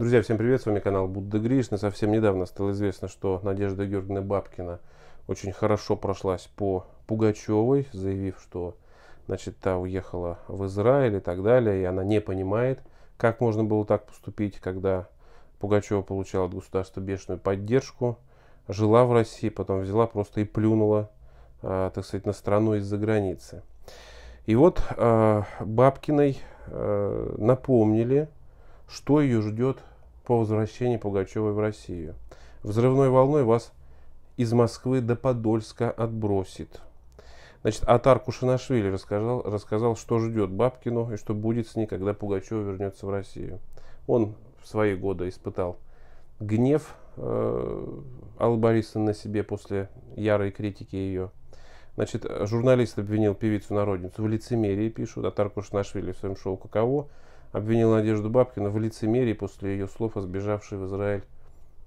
Друзья, всем привет, с вами канал Будда Гришна. Совсем недавно стало известно, что Надежда Георгиевна Бабкина очень хорошо прошлась по Пугачевой, заявив, что значит, та уехала в Израиль и так далее, и она не понимает, как можно было так поступить, когда Пугачева получала от государства бешеную поддержку, жила в России, потом взяла просто и плюнула, а, так сказать, на страну из-за границы. И вот а, Бабкиной а, напомнили, что ее ждет по возвращении Пугачевой в Россию. Взрывной волной вас из Москвы до Подольска отбросит. Значит, Атар Кушинашвили рассказал, рассказал, что ждет Бабкину и что будет с ней, когда Пугачева вернется в Россию. Он в свои годы испытал гнев э, Аллы Борисовны на себе после ярой критики ее. Значит, журналист обвинил певицу-народницу в лицемерии, пишут. Атар Кушинашвили в своем шоу «Каково» обвинил Надежду Бабкина в лицемерии после ее слов о сбежавшей в Израиль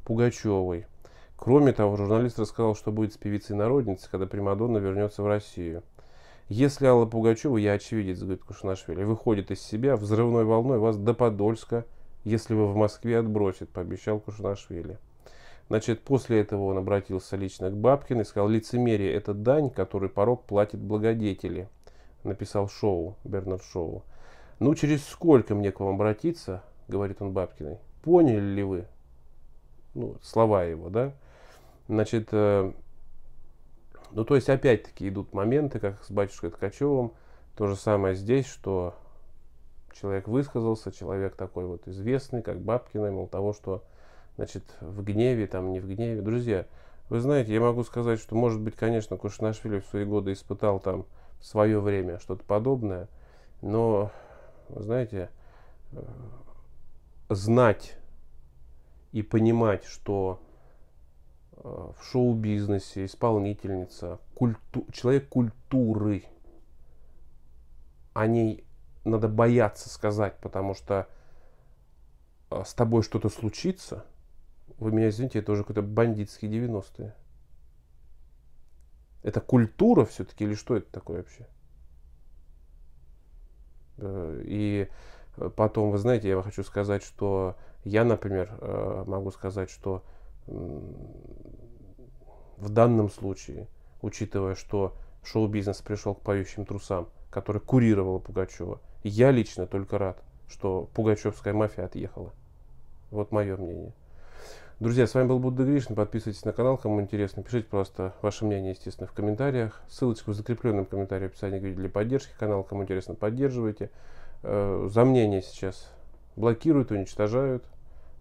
Пугачевой. Кроме того, журналист рассказал, что будет с певицей-народницей, когда Примадонна вернется в Россию. Если Алла Пугачева, я очевидец, говорит Кушнашвили, выходит из себя, взрывной волной вас до Подольска, если вы в Москве, отбросит, пообещал Кушнашвили. Значит, после этого он обратился лично к Бабкину и сказал, лицемерие – это дань, который порог платит благодетели, написал Шоу, Бернард Шоу. «Ну, через сколько мне к вам обратиться?» — говорит он Бабкиной. «Поняли ли вы?» Ну, слова его, да? Значит, э, ну, то есть, опять-таки, идут моменты, как с батюшкой Ткачевым. То же самое здесь, что человек высказался, человек такой вот известный, как Бабкина, мол, того, что, значит, в гневе, там, не в гневе. Друзья, вы знаете, я могу сказать, что, может быть, конечно, Кушнашвили в свои годы испытал там в свое время что-то подобное, но вы знаете, э, знать и понимать, что э, в шоу-бизнесе исполнительница, культу, человек культуры, о ней надо бояться сказать, потому что э, с тобой что-то случится, вы меня извините, это уже какой-то бандитские 90-е. Это культура все-таки или что это такое вообще? Э, и э, потом, вы знаете, я хочу сказать, что я, например, э, могу сказать, что в данном случае, учитывая, что шоу-бизнес пришел к поющим трусам, который курировала Пугачева, я лично только рад, что пугачевская мафия отъехала. Вот мое мнение. Друзья, с вами был Будда Гришин. Подписывайтесь на канал, кому интересно. Пишите просто ваше мнение, естественно, в комментариях. Ссылочку в закрепленном комментарии в описании для поддержки канала. Кому интересно, поддерживайте. Э, за мнение сейчас блокируют, уничтожают.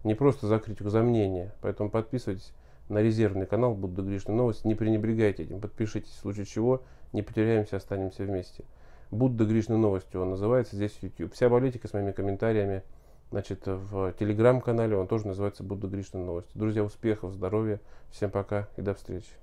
Не просто за критику, за мнение. Поэтому подписывайтесь на резервный канал Будда Гришна Новости. Не пренебрегайте этим, подпишитесь, в случае чего не потеряемся, останемся вместе. Будда Гришна Новости он называется здесь в YouTube. Вся политика с моими комментариями значит, в телеграм-канале, он тоже называется «Будда Гришна новости». Друзья, успехов, здоровья, всем пока и до встречи.